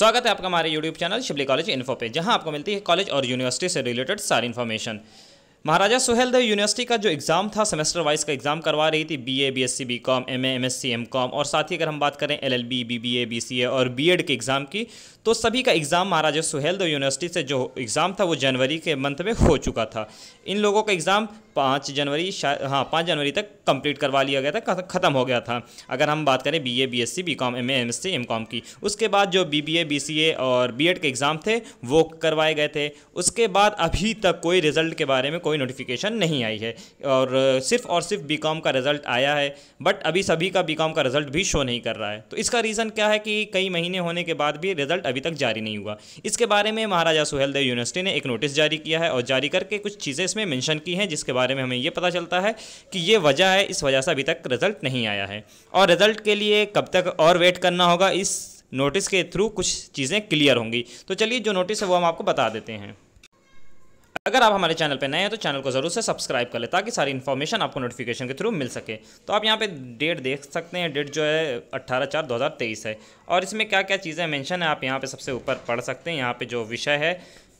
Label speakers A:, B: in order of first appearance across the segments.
A: स्वागत है आपका हमारे YouTube channel Shibli college info पे जहां आपको मिलती है कॉलेज और यूनिवर्सिटी से रिलेटेड सारी इन्फॉर्मेशन महाराजा सुहेलदेव यूनिवर्सिटी का जो एग्ज़ाम था सेमेस्टर वाइज का एग्ज़ाम करवा रही थी BA BSc BCom MA MSc MCom और साथ ही अगर हम बात करें एलएलबी बीबीए बीसीए और बीएड के एग्ज़ाम की तो सभी का एग्ज़ाम महाराजा सुहेलदेव यूनिवर्सिटी से जो एग्ज़ाम था वो जनवरी के मंथ में हो चुका था इन लोगों का एग्ज़ाम पाँच जनवरी हाँ पाँच जनवरी तक कंप्लीट करवा लिया गया था ख़त्म हो गया था अगर हम बात करें BA BSc BCom MA MSc MCom की उसके बाद जो बीबीए बीसीए और बीएड के एग्ज़ाम थे वो करवाए गए थे उसके बाद अभी तक कोई रिज़ल्ट के बारे में कोई नोटिफिकेशन नहीं आई है और सिर्फ और सिर्फ बी का रिज़ल्ट आया है बट अभी सभी का बी का रिज़ल्ट भी शो नहीं कर रहा है तो इसका रीज़न क्या है कि कई महीने होने के बाद भी रिज़ल्ट अभी तक जारी नहीं हुआ इसके बारे में महाराजा सुहेलदेव यूनिवर्सिटी ने एक नोटिस जारी किया है और जारी करके कुछ चीज़ें इसमें मैंशन की हैं जिसके बारे में हमें ये पता चलता है कि ये वजह है इस वजह से अभी तक रिज़ल्ट नहीं आया है और रिज़ल्ट के लिए कब तक और वेट करना होगा इस नोटिस के थ्रू कुछ चीज़ें क्लियर होंगी तो चलिए जो नोटिस है वो हम आपको बता देते हैं अगर आप हमारे चैनल पर नए हैं तो चैनल को ज़रूर से सब्सक्राइब कर लें ताकि सारी इन्फॉर्मेशन आपको नोटिफिकेशन के थ्रू मिल सके तो आप यहाँ पे डेट देख सकते हैं डेट जो है 18 चार 2023 है और इसमें क्या क्या चीज़ें मेंशन है आप यहाँ पे सबसे ऊपर पढ़ सकते हैं यहाँ पे जो विषय है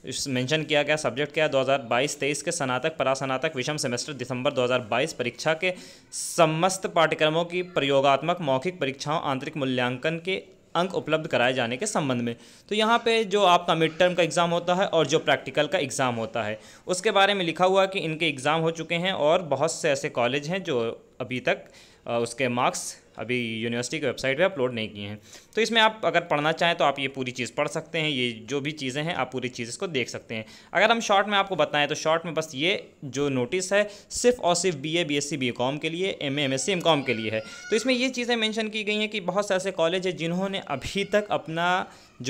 A: मेंशन किया गया सब्जेक्ट क्या है 2022-23 के स्नातक परास्नातक विषम सेमेस्टर दिसंबर 2022 परीक्षा के समस्त पाठ्यक्रमों की प्रयोगात्मक मौखिक परीक्षाओं आंतरिक मूल्यांकन के अंक उपलब्ध कराए जाने के संबंध में तो यहाँ पे जो आपका मिड टर्म का एग्ज़ाम होता है और जो प्रैक्टिकल का एग्ज़ाम होता है उसके बारे में लिखा हुआ कि इनके एग्ज़ाम हो चुके हैं और बहुत से ऐसे कॉलेज हैं जो अभी तक उसके मार्क्स अभी यूनिवर्सिटी की वेबसाइट पे अपलोड नहीं किए हैं तो इसमें आप अगर पढ़ना चाहें तो आप ये पूरी चीज़ पढ़ सकते हैं ये जो भी चीज़ें हैं आप पूरी चीज़ इसको देख सकते हैं अगर हम शॉर्ट में आपको बताएं तो शॉर्ट में बस ये जो नोटिस है सिर्फ और सिर्फ B A B S C B com के लिए M A M S C M com के लिए है तो इसमें ये चीज़ें मैंशन की गई हैं कि बहुत से ऐसे कॉलेज हैं जिन्होंने अभी तक अपना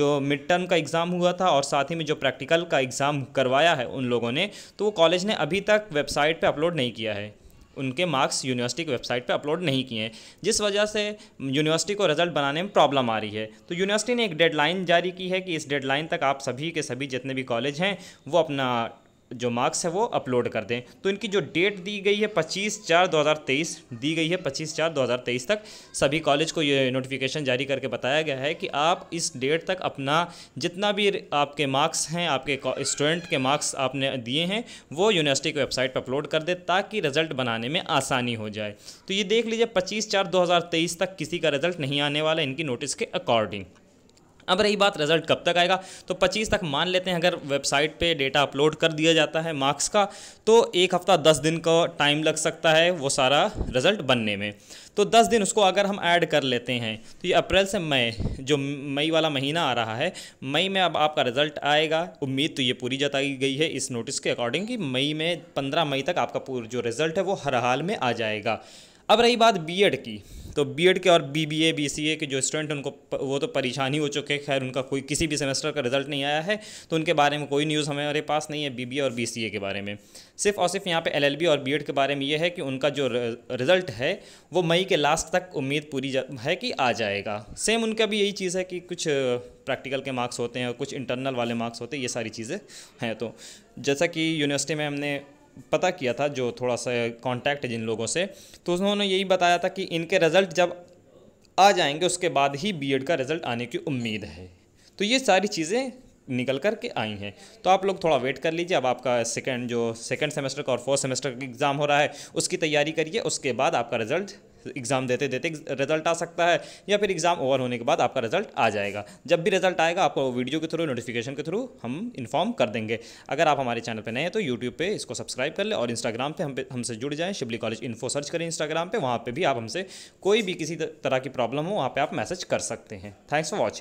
A: जो मिड टर्म का एग्ज़ाम हुआ था और साथ ही में जो प्रैक्टिकल का एग्ज़ाम करवाया है उन लोगों ने तो वो कॉलेज ने अभी तक वेबसाइट पर अपलोड नहीं किया है उनके मार्क्स यूनिवर्सिटी की वेबसाइट पर अपलोड नहीं किए हैं जिस वजह से यूनिवर्सिटी को रिजल्ट बनाने में प्रॉब्लम आ रही है तो यूनिवर्सिटी ने एक डेडलाइन जारी की है कि इस डेडलाइन तक आप सभी के सभी जितने भी कॉलेज हैं वो अपना जो मार्क्स है वो अपलोड कर दें तो इनकी जो डेट दी गई है 25 चार 2023 दी गई है 25 चार 2023 तक सभी कॉलेज को ये नोटिफिकेशन जारी करके बताया गया है कि आप इस डेट तक अपना जितना भी आपके मार्क्स हैं आपके स्टूडेंट के मार्क्स आपने दिए हैं वो यूनिवर्सिटी की वेबसाइट पर अपलोड कर दें ताकि रिजल्ट बनाने में आसानी हो जाए तो ये देख लीजिए पच्चीस चार दो तक किसी का रिजल्ट नहीं आने वाला इनकी नोटिस के अकॉर्डिंग अब रही बात रिजल्ट कब तक आएगा तो 25 तक मान लेते हैं अगर वेबसाइट पे डेटा अपलोड कर दिया जाता है मार्क्स का तो एक हफ़्ता दस दिन का टाइम लग सकता है वो सारा रिजल्ट बनने में तो दस दिन उसको अगर हम ऐड कर लेते हैं तो ये अप्रैल से मई जो मई वाला महीना आ रहा है मई में अब आपका रिजल्ट आएगा उम्मीद तो ये पूरी जताई गई है इस नोटिस के अकॉर्डिंग कि मई में पंद्रह मई तक आपका जो रिज़ल्ट है वो हर हाल में आ जाएगा अब रही बात बी की तो बी के और बी बी सी ए के जो स्टूडेंट उनको वो तो परेशान ही हो चुके हैं खैर उनका कोई किसी भी सेमेस्टर का रिजल्ट नहीं आया है तो उनके बारे में कोई न्यूज़ हमारे पास नहीं है ए और ए के बारे में सिर्फ और सिर्फ यहाँ पे बी और एड के बारे में ये है कि उनका जो रिज़ल्ट है वो मई के लास्ट तक उम्मीद पूरी है कि आ जाएगा सेम उनका भी यही चीज़ है कि कुछ प्रैक्टिकल के मार्क्स होते हैं और कुछ इंटरनल वाले मार्क्स होते हैं ये सारी चीज़ें हैं तो जैसा कि यूनिवर्सिटी में हमने पता किया था जो थोड़ा सा कॉन्टैक्ट है जिन लोगों से तो उन्होंने यही बताया था कि इनके रिज़ल्ट जब आ जाएंगे उसके बाद ही बी का रिज़ल्ट आने की उम्मीद है तो ये सारी चीज़ें निकल कर के आई हैं तो आप लोग थोड़ा वेट कर लीजिए अब आपका सेकेंड जो सेकेंड सेमेस्टर का और फोर्थ सेमेस्टर का एग्ज़ाम हो रहा है उसकी तैयारी करिए उसके बाद आपका रिज़ल्ट एग्ज़ाम देते देते रिजल्ट आ सकता है या फिर एग्ज़ाम ओवर होने के बाद आपका रिजल्ट आ जाएगा जब भी रिजल्ट आएगा आपको वीडियो के थ्रू नोटिफिकेशन के थ्रू हम इन्फॉर्म कर देंगे अगर आप हमारे चैनल पर नए हैं तो यूट्यूब पर इसको सब्सक्राइब कर लें और इंस्टाग्राम पर हम हमसे जुड़ जाएँ शिबली कॉलेज इन्फो सर्च करें इंस्टाग्राम पर वहाँ पर भी आप हमसे कोई भी किसी तरह की प्रॉब्लम हो वहाँ पर आप मैसेज कर सकते हैं थैंक्स फॉर वॉचिंग